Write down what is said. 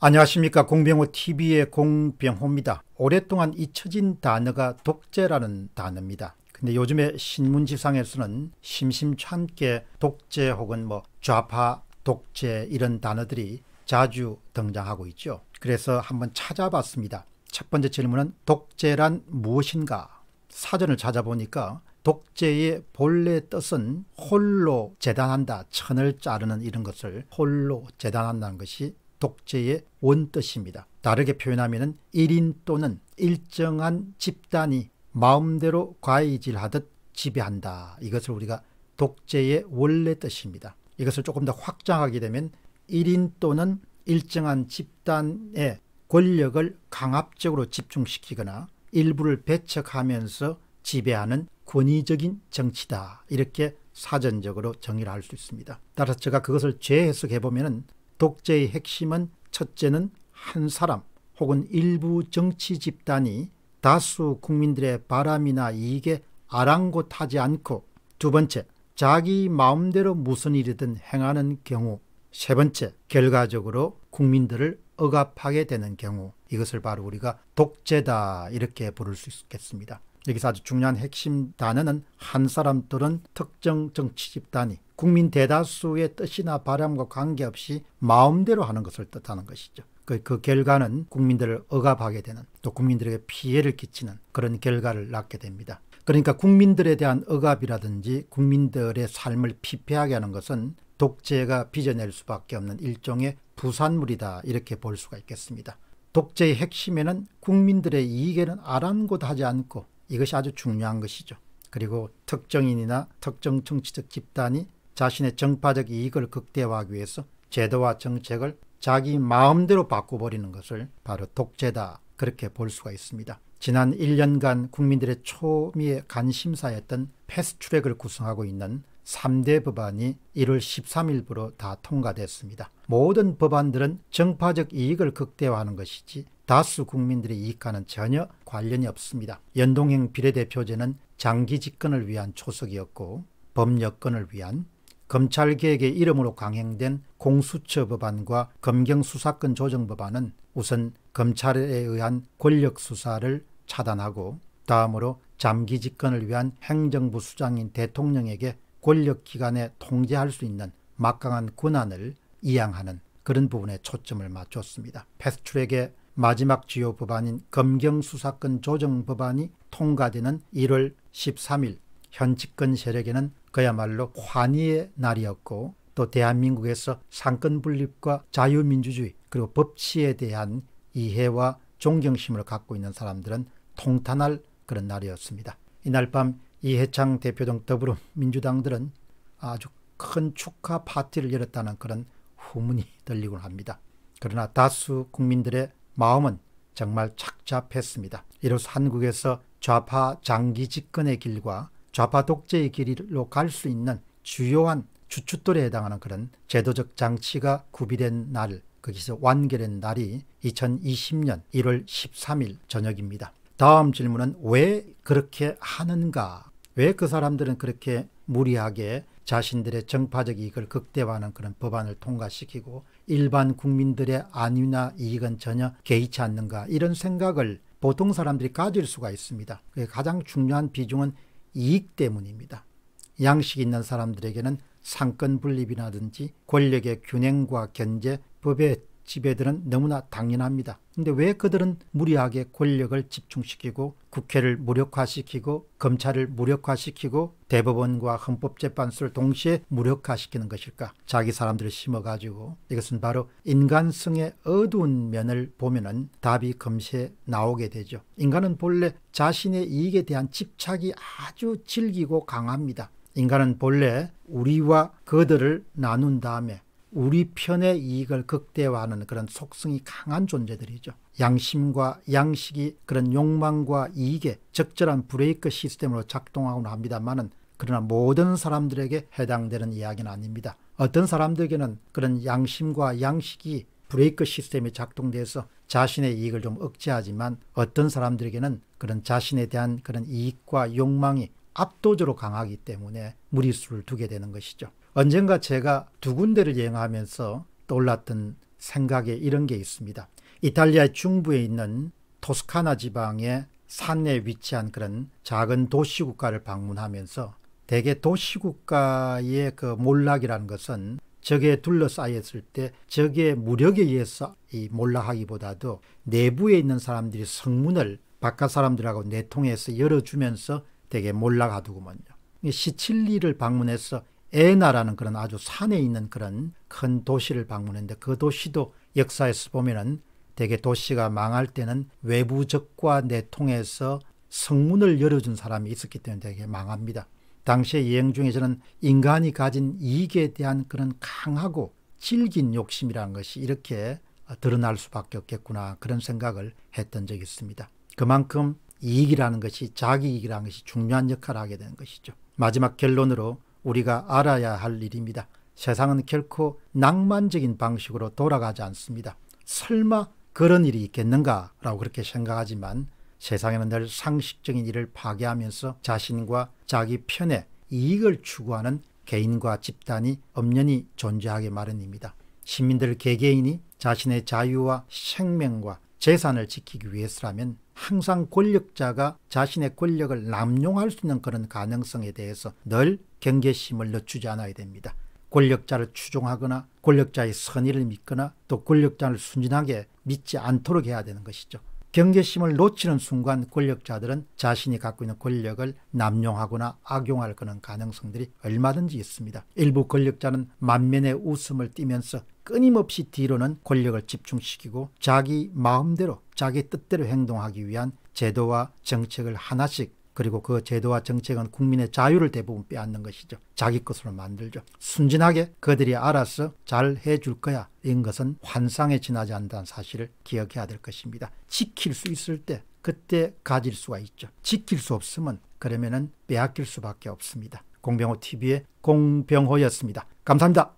안녕하십니까 공병호 TV의 공병호입니다. 오랫동안 잊혀진 단어가 독재라는 단어입니다. 근데 요즘에 신문지상에서는 심심찮게 독재 혹은 뭐 좌파 독재 이런 단어들이 자주 등장하고 있죠. 그래서 한번 찾아봤습니다. 첫 번째 질문은 독재란 무엇인가? 사전을 찾아보니까 독재의 본래 뜻은 홀로 재단한다, 천을 자르는 이런 것을 홀로 재단한다는 것이 독재의 원뜻입니다. 다르게 표현하면 1인 또는 일정한 집단이 마음대로 과이질하듯 지배한다. 이것을 우리가 독재의 원래 뜻입니다. 이것을 조금 더 확장하게 되면 1인 또는 일정한 집단의 권력을 강압적으로 집중시키거나 일부를 배척하면서 지배하는 권위적인 정치다. 이렇게 사전적으로 정의를 할 수 있습니다. 따라서 제가 그것을 재해석해 보면 독재의 핵심은 첫째는 한 사람 혹은 일부 정치 집단이 다수 국민들의 바람이나 이익에 아랑곳하지 않고 두 번째, 자기 마음대로 무슨 일이든 행하는 경우 세 번째, 결과적으로 국민들을 억압하게 되는 경우 이것을 바로 우리가 독재다 이렇게 부를 수 있겠습니다. 여기서 아주 중요한 핵심 단어는 한 사람들은 특정 정치 집단이 국민 대다수의 뜻이나 바람과 관계없이 마음대로 하는 것을 뜻하는 것이죠. 그, 그 결과는 국민들을 억압하게 되는 또 국민들에게 피해를 끼치는 그런 결과를 낳게 됩니다. 그러니까 국민들에 대한 억압이라든지 국민들의 삶을 피폐하게 하는 것은 독재가 빚어낼 수밖에 없는 일종의 부산물이다 이렇게 볼 수가 있겠습니다. 독재의 핵심에는 국민들의 이익에는 아랑곳하지 않고 이것이 아주 중요한 것이죠. 그리고 특정인이나 특정 정치적 집단이 자신의 정파적 이익을 극대화하기 위해서 제도와 정책을 자기 마음대로 바꿔버리는 것을 바로 독재다 그렇게 볼 수가 있습니다. 지난 1년간 국민들의 초미의 관심사였던 패스트트랙을 구성하고 있는 3대 법안이 1월 13일부로 다 통과됐습니다. 모든 법안들은 정파적 이익을 극대화하는 것이지 다수 국민들의 이익과는 전혀 관련이 없습니다. 연동형 비례대표제는 장기 집권을 위한 초석이었고 법여권을 위한 검찰개혁의 이름으로 강행된 공수처 법안과 검경수사권 조정 법안은 우선 검찰에 의한 권력 수사를 차단하고 다음으로 잠기 집권을 위한 행정부 수장인 대통령에게 권력기관에 통제할 수 있는 막강한 권한을 이양하는 그런 부분에 초점을 맞췄습니다. 패스트트랙의 마지막 주요 법안인 검경수사권 조정 법안이 통과되는 1월 13일 현직권 세력에는 그야말로 환희의 날이었고 또 대한민국에서 상권 분립과 자유민주주의 그리고 법치에 대한 이해와 존경심을 갖고 있는 사람들은 통탄할 그런 날이었습니다. 이날 밤 이해창 대표 등 더불어민주당들은 아주 큰 축하 파티를 열었다는 그런 후문이 들리곤 합니다. 그러나 다수 국민들의 마음은 정말 착잡했습니다. 이로써 한국에서 좌파 장기 집권의 길과 좌파 독재의 길로 갈 수 있는 주요한 주춧돌에 해당하는 그런 제도적 장치가 구비된 날, 거기서 완결된 날이 2020년 1월 13일 저녁입니다. 다음 질문은 왜 그렇게 하는가 왜그 사람들은 그렇게 무리하게 자신들의 정파적 이익을 극대화하는 그런 법안을 통과시키고 일반 국민들의 안위나 이익은 전혀 개의치 않는가 이런 생각을 보통 사람들이 가질 수가 있습니다. 가장 중요한 비중은 이익 때문입니다. 양식 있는 사람들에게는 상권 분립이라든지 권력의 균형과 견제, 법의 지배들은 너무나 당연합니다. 근데 왜 그들은 무리하게 권력을 집중시키고 국회를 무력화시키고 검찰을 무력화시키고 대법원과 헌법재판소를 동시에 무력화시키는 것일까? 자기 사람들을 심어가지고 이것은 바로 인간성의 어두운 면을 보면은 답이 금세 나오게 되죠. 인간은 본래 자신의 이익에 대한 집착이 아주 질기고 강합니다. 인간은 본래 우리와 그들을 나눈 다음에 우리 편의 이익을 극대화하는 그런 속성이 강한 존재들이죠. 양심과 양식이 그런 욕망과 이익에 적절한 브레이크 시스템으로 작동하곤 합니다만은 그러나 모든 사람들에게 해당되는 이야기는 아닙니다. 어떤 사람들에게는 그런 양심과 양식이 브레이크 시스템이 작동돼서 자신의 이익을 좀 억제하지만 어떤 사람들에게는 그런 자신에 대한 그런 이익과 욕망이 압도적으로 강하기 때문에 무리수를 두게 되는 것이죠. 언젠가 제가 두 군데를 여행하면서 떠올랐던 생각에 이런 게 있습니다. 이탈리아 중부에 있는 토스카나 지방의 산에 위치한 그런 작은 도시국가를 방문하면서 대개 도시국가의 그 몰락이라는 것은 적에 둘러싸였을 때 적의 무력에 의해서 이 몰락하기보다도 내부에 있는 사람들이 성문을 바깥 사람들하고 내통해서 열어주면서 되게 몰라가두고먼요 시칠리를 방문해서 에나라는 그런 아주 산에 있는 그런 큰 도시를 방문했는데 그 도시도 역사에서 보면은 대개 도시가 망할 때는 외부적과 내통해서 성문을 열어준 사람이 있었기 때문에 되게 망합니다. 당시의 여행 중에 서는 인간이 가진 이익에 대한 그런 강하고 질긴 욕심이라는 것이 이렇게 드러날 수밖에 없겠구나 그런 생각을 했던 적이 있습니다. 그만큼 이익이라는 것이 자기 이익이라는 것이 중요한 역할을 하게 되는 것이죠. 마지막 결론으로 우리가 알아야 할 일입니다. 세상은 결코 낭만적인 방식으로 돌아가지 않습니다. 설마 그런 일이 있겠는가라고 그렇게 생각하지만 세상에는 늘 상식적인 일을 파괴하면서 자신과 자기 편에 이익을 추구하는 개인과 집단이 엄연히 존재하게 마련입니다. 시민들 개개인이 자신의 자유와 생명과 재산을 지키기 위해서라면 항상 권력자가 자신의 권력을 남용할 수 있는 그런 가능성에 대해서 늘 경계심을 늦추지 않아야 됩니다. 권력자를 추종하거나 권력자의 선의를 믿거나 또 권력자를 순진하게 믿지 않도록 해야 되는 것이죠. 경계심을 놓치는 순간 권력자들은 자신이 갖고 있는 권력을 남용하거나 악용할 그런 가능성들이 얼마든지 있습니다. 일부 권력자는 만면의 웃음을 띠면서 끊임없이 뒤로는 권력을 집중시키고 자기 마음대로 자기 뜻대로 행동하기 위한 제도와 정책을 하나씩 그리고 그 제도와 정책은 국민의 자유를 대부분 빼앗는 것이죠. 자기 것으로 만들죠. 순진하게 그들이 알아서 잘 해줄 거야. 인 것은 환상에 지나지 않는다는 사실을 기억해야 될 것입니다. 지킬 수 있을 때 그때 가질 수가 있죠. 지킬 수 없으면 그러면은 빼앗길 수밖에 없습니다. 공병호 TV의 공병호였습니다. 감사합니다.